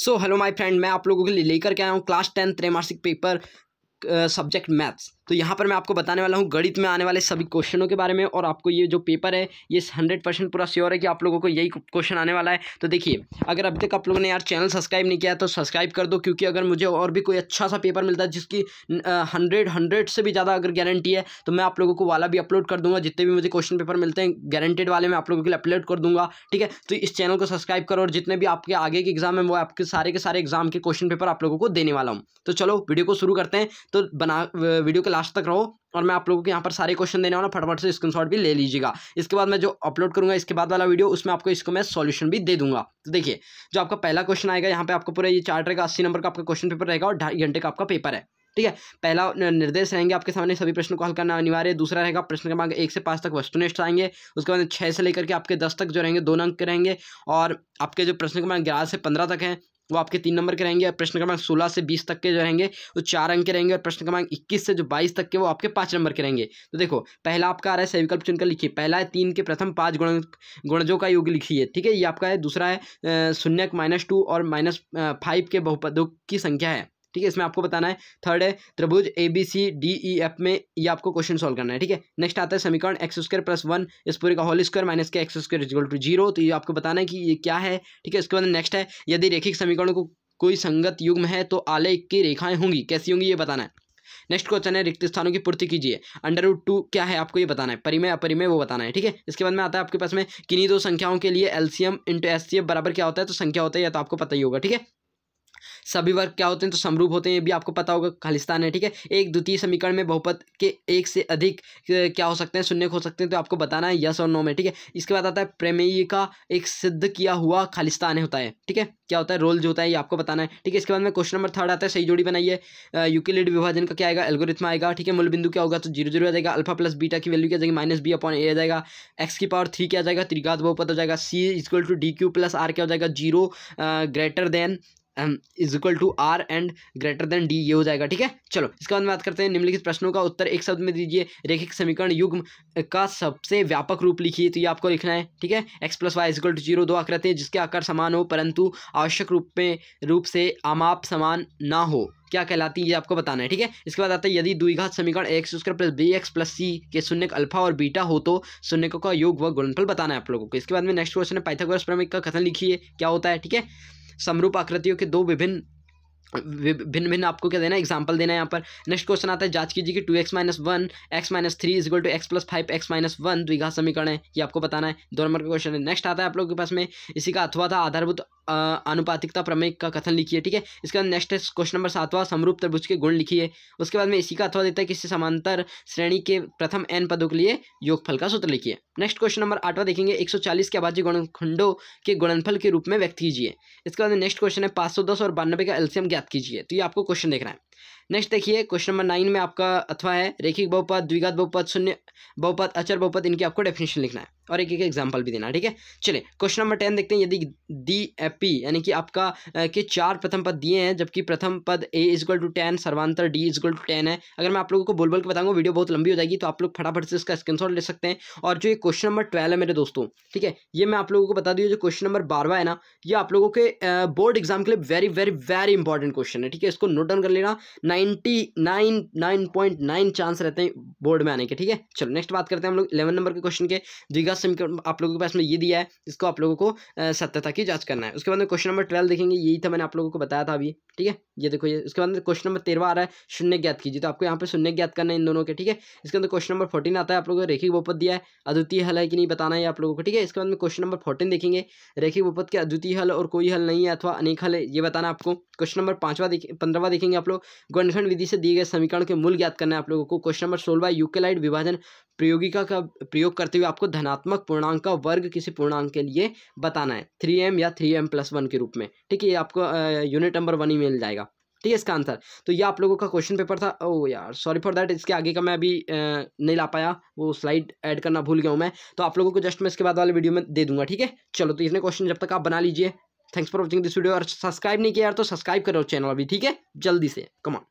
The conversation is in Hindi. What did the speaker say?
सो हेलो माय फ्रेंड मैं आप लोगों के लिए लेकर के आया हूँ क्लास टेंथ त्रैमासिक पेपर सब्जेक्ट मैथ्स तो यहाँ पर मैं आपको बताने वाला हूँ गणित में आने वाले सभी क्वेश्चनों के बारे में और आपको ये जो पेपर है ये हंड्रेड परसेंट पूरा श्योर है कि आप लोगों को यही क्वेश्चन आने वाला है तो देखिए अगर अभी तक आप लोगों ने यार चैनल सब्सक्राइब नहीं किया तो सब्सक्राइब कर दो क्योंकि अगर मुझे और भी कोई अच्छा सा पेपर मिलता है जिसकी हंड्रेड हंड्रेड से भी ज़्यादा अगर गारंटी है तो मैं आप लोगों को वाला भी अपलोड कर दूंगा जितने भी मुझे क्वेश्चन पेपर मिलते हैं गारंटेड वाले मैं आप लोगों के लिए अपलोड कर दूंगा ठीक है तो इस चैनल को सब्सक्राइब करो और जितने भी आपके आगे के एग्जाम हैं वो आपके सारे के सारे एग्जाम के क्वेश्चन पेपर आप लोगों को देने वाला हूँ तो चलो वीडियो को शुरू करते हैं तो बना वीडियो के लास्ट तक रहो और मैं आप लोगों को यहाँ पर सारे क्वेश्चन देने वाला फटाफट से स्क्रीनशॉट भी ले लीजिएगा इसके बाद मैं जो अपलोड करूँगा इसके बाद वाला वीडियो उसमें आपको इसको मैं सॉल्यूशन भी दे दूंगा तो देखिए जो आपका पहला क्वेश्चन आएगा यहाँ पे आपको पूरा ये चार्ट रहेगा अस्सी नंबर का आपका क्वेश्चन पेपर रहेगा और ढाई घंटे का आपका पेपर है ठीक है पहला निर्देश रहेंगे आपके सामने सभी प्रश्न को हल करना अनिवार्य है दूसरा रहेगा प्रश्न क्रमांक एक से पाँच तक वस्तुनिष्ठ आएंगे उसके बाद छः से लेकर के आपके दस तक जो रहेंगे दो अंक रहेंगे और आपके जो प्रश्न क्रमांक ग्यारह से पंद्रह तक हैं वो आपके तीन नंबर के रहेंगे और प्रश्न क्रमांक सोलह से बीस तक के जो रहेंगे वो चार अंक के रहेंगे और प्रश्न क्रमांक इक्कीस से जो बाईस तक के वो आपके पाँच नंबर के रहेंगे तो देखो पहला आपका आ रहा है सही विकल्प चुनकर लिखिए पहला है तीन के प्रथम पाँच गुण गुणजों का योग लिखिए ठीक है ये आपका है दूसरा है शून्य माइनस टू और माइनस फाइव के बहुपदों की संख्या है ठीक है इसमें आपको बताना है थर्ड है त्रिभुज A B C D E F में ये आपको क्वेश्चन सॉल्व करना है ठीक है नेक्स्ट आता है समीकरण एक्स स्क्र प्लस वन इस पूरे का होल स्क्वायर माइनस के x square equal to zero तो ये आपको बताना है कि ये क्या है ठीक है इसके बाद नेक्स्ट है यदि रेखिक समीकरण को कोई संगत युग्म है तो आलेख की रेखाएं होंगी कैसी होंगी ये बताना है नेक्स्ट क्वेश्चन है रिक्त स्थानों की पूर्ति कीजिए अंडर रूट टू क्या है आपको ये बताना है परिमय अपरिमय वो बताना है ठीक है इसके बाद में आता है आपके पास में किन्हीं दो संख्याओं के लिए एलसीएम इंटू एस बराबर क्या होता है तो संख्या होता है या तो आपको पता ही होगा ठीक है सभी वर्ग क्या होते हैं तो समरूप होते हैं ये भी आपको पता होगा खालिस्तान है ठीक है एक द्वितीय समीकरण में बहुपद के एक से अधिक क्या हो सकते हैं शून्य हो सकते हैं तो आपको बताना है यस और नो में ठीक है इसके बाद आता है प्रेमेय का एक सिद्ध किया हुआ खालिस्तान होता है ठीक है क्या होता है रोल जो होता है ये आपको बताना है ठीक है इसके बाद में क्वेश्चन नंबर थर्ड आता है सही जोड़ी बनाइए यूकिलिड विभाजन का क्या आएगा एल्गोरिथम आएगा ठीक है मूल बिंदु क्या होगा तो जीरो जीरो आ जाएगा अल्फा प्लस बीटा की वैल्यू क्या जाएगी माइनस बी अपॉन ए आ जाएगा एक्स की पावर थ्री क्या जाएगा त्रिघात बहुपद हो जाएगा c equal to d q plus r क्या हो जाएगा zero greater than is equal to r and greater than d ये हो जाएगा ठीक है चलो इसके बाद में बात करते हैं निम्नलिखित प्रश्नों का उत्तर एक शब्द में दीजिए रेखिक समीकरण युग्म का सबसे व्यापक रूप लिखिए तो ये आपको लिखना है ठीक है x plus y equal to zero दो हैं जिसके आकार समान हो परंतु आवश्यक रूप में रूप से अमाप समान ना हो क्या कहलाती है ये आपको बताना है ठीक है इसके बाद आता है यदि द्विघात समीकरण एक्स उसका plus b x plus c के शून्य अल्फा और बीटा हो तो शून्य का योग व गुणनफल बताना है आप लोगों को इसके बाद में नेक्स्ट क्वेश्चन है पाइथागोरस प्रमेय का कथन लिखिए क्या होता है ठीक है समरूप आकृतियों के दो विभिन्न भिन्न भिन्न आपको क्या देना है एग्जाम्पल देना है यहाँ पर नेक्स्ट क्वेश्चन आता है जांच कीजिए कि two x minus one x minus three equal to x plus five x minus one द्विघात समीकरण है ये आपको बताना है दो नंबर का क्वेश्चन है नेक्स्ट आता है आप लोगों के पास में इसी का अथवा था आधारभूत आनुपातिकता प्रमेय का कथन लिखिए ठीक है इसके बाद नेक्स्ट है क्वेश्चन नंबर सातवा समरूप त्रिभुज के गुण लिखिए उसके बाद में इसी का अथवा देता है किसी समांतर श्रेणी के प्रथम एन पदों के लिए योगफल का सूत्र लिखिए नेक्स्ट क्वेश्चन नंबर आठवा देखेंगे 140 के अभाज्य गुणखंडों के गुणनफल के रूप में व्यक्त कीजिए इसके बाद नेक्स्ट क्वेश्चन है पाँच और बानबे का एल्सियम याद कीजिए तो ये आपको क्वेश्चन देखना है नेक्स्ट देखिए क्वेश्चन नंबर नाइन में आपका अथवा है रेखिक बहुपद द्विघात बहुपद शून्य बहुपद अचर बहुपद इनकी आपको डेफिनेशन लिखना है और एक एक एग्जाम्पल भी देना है ठीक है चलिए क्वेश्चन नंबर टेन देखते हैं यदि ए पी यानी कि आपका के चार प्रथम पद दिए हैं जबकि प्रथम पद ए इजगल टू टेन सर्वांतर डी इजगल टू टेन है अगर मैं आप लोगों को बोल बोल के बताऊंगा वीडियो बहुत लंबी हो जाएगी तो आप लोग फटाफट से इसका स्क्रीनशॉट ले सकते हैं और जो ये क्वेश्चन नंबर ट्वेल्व है मेरे दोस्तों ठीक है ये मैं आप लोगों को बता दी जो क्वेश्चन नंबर बारह है ना ये आप लोगों के बोर्ड एग्जाम के लिए very very very important question है ठीक है इसको नोट डाउन कर लेना ninety nine nine point nine chance रहते हैं बोर्ड में आने के ठीक है चलो नेक्स्ट बात करते हैं हम लोग इलेवन नंबर के क्वेश्चन के द्विघात समीकरण आप लोगों के पास में ये दिया है इसको आप लोगों को सत्यता की जाँच करना है उसके बाद में क्वेश्चन नंबर ट्वेल्व देखेंगे यही था मैंने आप लोगों को बताया था अभी ठीक है ये देखो ये उसके बाद क्वेश्चन नंबर तेरह आ रहा है शून्य ज्ञात कीजिए तो आपको यहाँ पर शून्य ज्ञात करना है इन दोनों के ठीक है इसके अंदर क्वेश्चन नंबर फोर्टीन आता है आप लोगों को रेखी बोपत दिया है अद्वितीय हल है कि नहीं बताना है आप लोगों को ठीक है इसके बाद में क्वेश्चन नंबर फोर्टीन देखेंगे रेखी बोपत के अद्वितीय हल और कोई हल नहीं है अथवा अनेक हल है ये बताना आपको क्वेश्चन नंबर पांचवा देखें पंद्रहवा देखेंगे आप लोग गणखंड विधि से दिए गए समीकरण के मूल ज्ञात करना है आप लोगों को क्वेश्चन नंबर सोलह यूकेलाइट विभाजन प्रयोगिका का प्रयोग करते हुए आपको धनात्मक पूर्णांक का वर्ग किसी पूर्णांक के लिए बताना है थ्री एम या थ्री एम प्लस वन के रूप में ठीक है ये आपको यूनिट नंबर वन ही मिल जाएगा ठीक है इसका आंसर तो ये आप लोगों का क्वेश्चन पेपर था ओ यार सॉरी फॉर दैट इसके आगे का मैं अभी नहीं ला पाया वो स्लाइड ऐड करना भूल गया हूँ मैं तो आप लोगों को जस्ट मैं इसके बाद वाले वीडियो में दे दूंगा ठीक है चलो तो इसने क्वेश्चन जब तक आप बना लीजिए thanks for watching this video और सब्सक्राइब नहीं किया यार तो सब्सक्राइब करो चैनल अभी ठीक है जल्दी से कमा